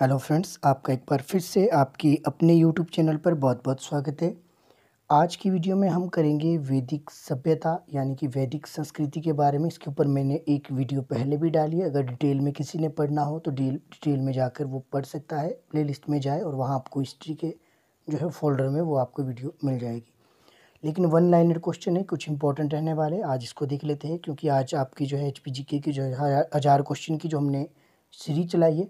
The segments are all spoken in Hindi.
हेलो फ्रेंड्स आपका एक बार फिर से आपकी अपने यूट्यूब चैनल पर बहुत बहुत स्वागत है आज की वीडियो में हम करेंगे वैदिक सभ्यता यानी कि वैदिक संस्कृति के बारे में इसके ऊपर मैंने एक वीडियो पहले भी डाली है अगर डिटेल में किसी ने पढ़ना हो तो डिटेल में जाकर वो पढ़ सकता है प्ले में जाए और वहाँ आपको हिस्ट्री के जो है फोल्डर में वो आपको वीडियो मिल जाएगी लेकिन वन लाइनर क्वेश्चन है कुछ इंपॉर्टेंट रहने वाले आज इसको देख लेते हैं क्योंकि आज आपकी जो है एच की जो है हज़ार क्वेश्चन की जो हमने सीरीज चलाई है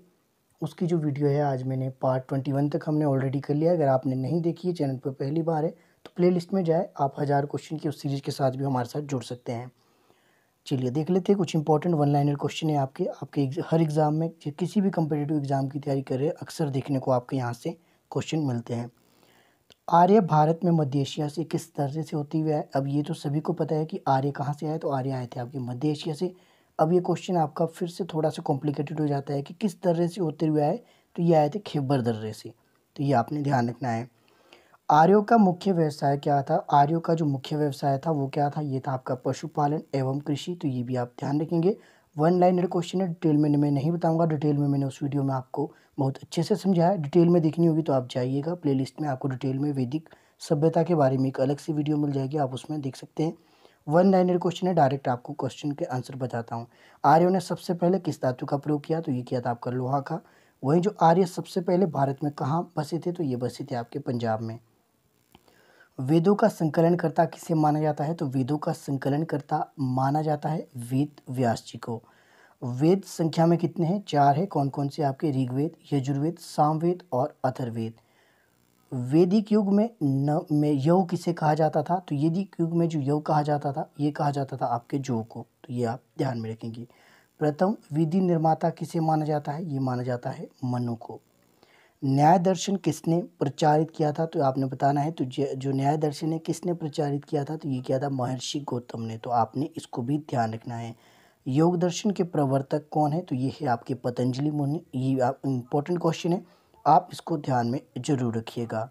उसकी जो वीडियो है आज मैंने पार्ट ट्वेंटी वन तक हमने ऑलरेडी कर लिया है अगर आपने नहीं देखी है चैनल पर पहली बार है तो प्लेलिस्ट में जाए आप हज़ार क्वेश्चन की उस सीरीज़ के साथ भी हमारे साथ जुड़ सकते हैं चलिए देख लेते हैं कुछ इंपॉर्टेंट वन लाइनर क्वेश्चन है आपके आपके हर एग्ज़ाम में किसी भी कम्पिटेटिव एग्ज़ाम की तैयारी कर रहे हैं अक्सर देखने को आपके यहाँ से क्वेश्चन मिलते हैं तो आर्य भारत में मध्य एशिया से किस दर्जे से होती हुई है अब ये तो सभी को पता है कि आर्य कहाँ से आए तो आर्य आए थे आपके मध्य एशिया से अब ये क्वेश्चन आपका फिर से थोड़ा सा कॉम्प्लिकेटेड हो जाता है कि किस दर्रे से होते हुए आए तो ये आए थे खेबर दर्रे से तो ये आपने ध्यान रखना है आर्यो का मुख्य व्यवसाय क्या था आर्यो का जो मुख्य व्यवसाय था वो क्या था ये था आपका पशुपालन एवं कृषि तो ये भी आप ध्यान रखेंगे वन लाइनर क्वेश्चन है डिटेल में मैं नहीं बताऊंगा डिटेल में मैंने उस वीडियो में आपको बहुत अच्छे से समझाया डिटेल में देखनी होगी तो आप जाइएगा प्लेलिस्ट में आपको डिटेल में वैदिक सभ्यता के बारे में एक अलग सी वीडियो मिल जाएगी आप उसमें देख सकते हैं वन लाइनर क्वेश्चन है डायरेक्ट आपको क्वेश्चन के आंसर बताता हूँ आर्यो ने सबसे पहले किस धातु का प्रयोग किया तो ये किया था आपका लोहा का वहीं जो आर्य सबसे पहले भारत में कहाँ बसे थे तो ये बसे थे आपके पंजाब में वेदों का संकलनकर्ता किसे माना जाता है तो वेदों का संकलनकर्ता माना जाता है वेद व्यास जी को वेद संख्या में कितने हैं चार है कौन कौन से आपके ऋग्वेद यजुर्वेद सामवेद और अथर्वेद वैदिक युग में न में यव किसे कहा जाता था तो यदिक युग में जो यव कहा जाता था ये कहा जाता था आपके जो को तो ये आप ध्यान में रखेंगे प्रथम विधि निर्माता किसे माना जाता है ये माना जाता है मनु को न्याय दर्शन किसने प्रचारित किया था तो आपने बताना है तो जो न्याय दर्शन है किसने प्रचारित किया था तो ये किया था महर्षि गौतम ने तो आपने इसको भी ध्यान रखना है योग दर्शन के प्रवर्तक कौन है तो ये है आपके पतंजलि मुनि ये आप इम्पोर्टेंट क्वेश्चन है आप इसको ध्यान में ज़रूर रखिएगा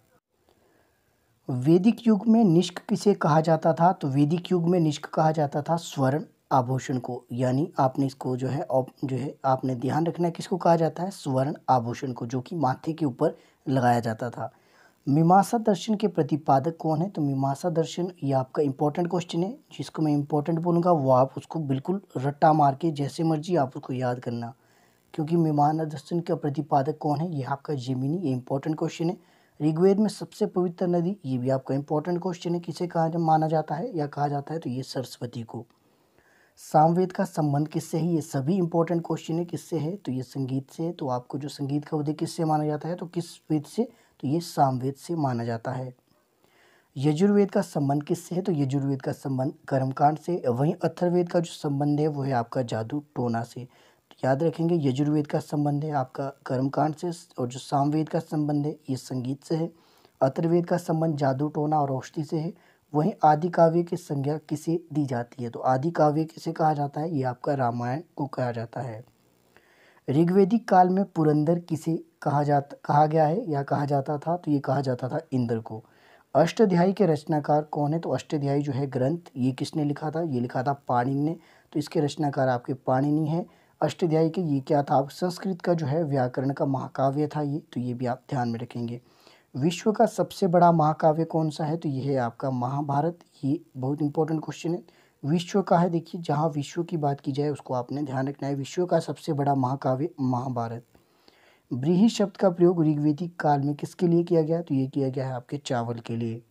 वैदिक युग में निष्क किसे कहा जाता था तो वैदिक युग में निष्क कहा जाता था स्वर्ण आभूषण को यानी आपने इसको जो है जो है आपने ध्यान रखना है किसको कहा जाता है स्वर्ण आभूषण को जो कि माथे के ऊपर लगाया जाता था मीमांसा दर्शन के प्रतिपादक कौन है तो मीमांसा दर्शन ये आपका इंपॉर्टेंट क्वेश्चन है जिसको मैं इंपॉर्टेंट बोलूँगा वो आप उसको बिल्कुल रट्टा मार के जैसे मर्जी आप उसको याद करना क्योंकि विमान दर्शन का प्रतिपादक कौन है ये आपका जेमिनी ये इंपॉर्टेंट क्वेश्चन है ऋग्वेद में सबसे पवित्र नदी ये भी आपका इंपॉर्टेंट क्वेश्चन है किसे कहा जा माना जाता है या कहा जाता है तो ये सरस्वती को सामवेद का संबंध किससे है ये सभी इंपॉर्टेंट क्वेश्चन है किससे है तो ये संगीत से है तो आपको जो संगीत का उदय किससे माना जाता है तो किस वेद से तो ये सामवेद से माना जाता है यजुर्वेद का संबंध किससे है तो यजुर्वेद का संबंध कर्मकांड से वहीं अथर्वेद का जो संबंध है वो है आपका जादू टोना से याद रखेंगे यजुर्वेद का संबंध है आपका कर्मकांड से और जो सामवेद का संबंध है ये संगीत से है अतर्वेद का संबंध जादू टोना और औषधि से है वहीं आदि काव्य की संज्ञा किसे दी जाती है तो आदि काव्य किसे कहा जाता है ये आपका रामायण को कहा जाता है ऋग्वेदिक काल में पुरंदर किसे कहा जाता कहा गया है या कहा जाता था तो ये कहा जाता था इंद्र को अष्टाध्यायी के रचनाकार कौन है तो अष्टाध्यायी जो है ग्रंथ ये किसने लिखा था ये लिखा था पाणिनि ने तो इसके रचनाकार आपके पाणिनि हैं अष्टाध्याय के ये क्या था संस्कृत का जो है व्याकरण का महाकाव्य था ये तो ये भी आप ध्यान में रखेंगे विश्व का सबसे बड़ा महाकाव्य कौन सा है तो ये है आपका महाभारत ये बहुत इंपॉर्टेंट क्वेश्चन है विश्व का है देखिए जहाँ विश्व की बात की जाए उसको आपने ध्यान रखना है विश्व का सबसे बड़ा महाकाव्य महाभारत ब्रीही शब्द का प्रयोग ऋग्वेदिक काल में किसके लिए किया गया तो ये किया गया है आपके चावल के लिए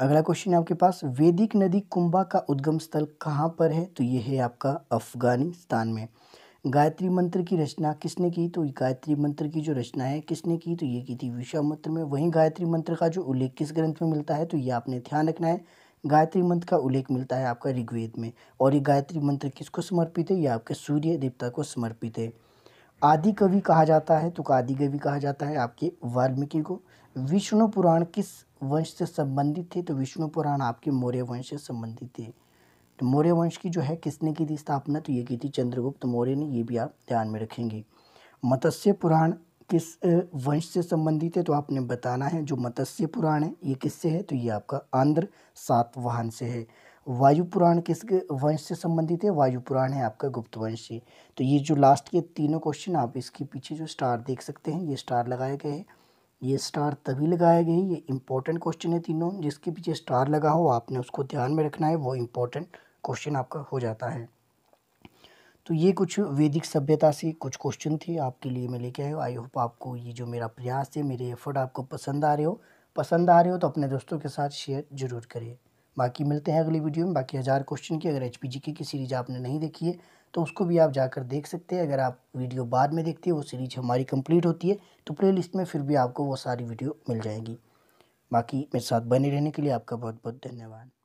अगला क्वेश्चन है आपके पास वैदिक नदी कुंभा का उद्गम स्थल कहाँ पर है तो ये है आपका अफगानिस्तान में गायत्री मंत्र की रचना किसने की तो गायत्री मंत्र की जो रचना है किसने की तो ये की थी विश्वामित्र में वहीं गायत्री मंत्र का जो उल्लेख किस ग्रंथ में मिलता है तो ये आपने ध्यान रखना है गायत्री मंत्र का उल्लेख मिलता है आपका ऋग्वेद में और ये गायत्री मंत्र किसको समर्पित है ये आपके सूर्य देवता को समर्पित है आदि कवि कहा जाता है तो आदि कवि कहा जाता है आपके वाल्मीकि को विष्णु पुराण किस वंश से संबंधित थे तो विष्णु पुराण आपके मौर्य वंश से संबंधित थे तो मौर्य वंश की जो है किसने की थी स्थापना तो ये की थी चंद्रगुप्त मौर्य ने ये भी आप ध्यान में रखेंगे मत्स्य पुराण किस वंश से संबंधित है तो आपने बताना है जो मत्स्य पुराण है ये किससे है तो ये आपका आंध्र सातवाहन से है वायु पुराण किस वंश से संबंधित है वायु पुराण है आपका गुप्त वंश से तो ये जो लास्ट के तीनों क्वेश्चन आप इसके पीछे जो स्टार देख सकते हैं ये स्टार लगाए गए हैं ये स्टार तभी लगाए गए ये इंपॉर्टेंट क्वेश्चन है तीनों जिसके पीछे स्टार लगा हो आपने उसको ध्यान में रखना है वो इम्पोर्टेंट क्वेश्चन आपका हो जाता है तो ये कुछ वैदिक सभ्यता से कुछ क्वेश्चन थे आपके लिए मैं लेके आया हूँ आई होप आपको ये जो मेरा प्रयास है मेरे एफर्ट आपको पसंद आ रहे हो पसंद आ रहे हो तो अपने दोस्तों के साथ शेयर जरूर करिए बाकी मिलते हैं अगली वीडियो में बाकी हज़ार क्वेश्चन की अगर एच की सीरीज आपने नहीं देखी है तो उसको भी आप जाकर देख सकते हैं अगर आप वीडियो बाद में देखते हैं वो सीरीज हमारी कंप्लीट होती है तो प्लेलिस्ट में फिर भी आपको वो सारी वीडियो मिल जाएगी बाकी मेरे साथ बने रहने के लिए आपका बहुत बहुत धन्यवाद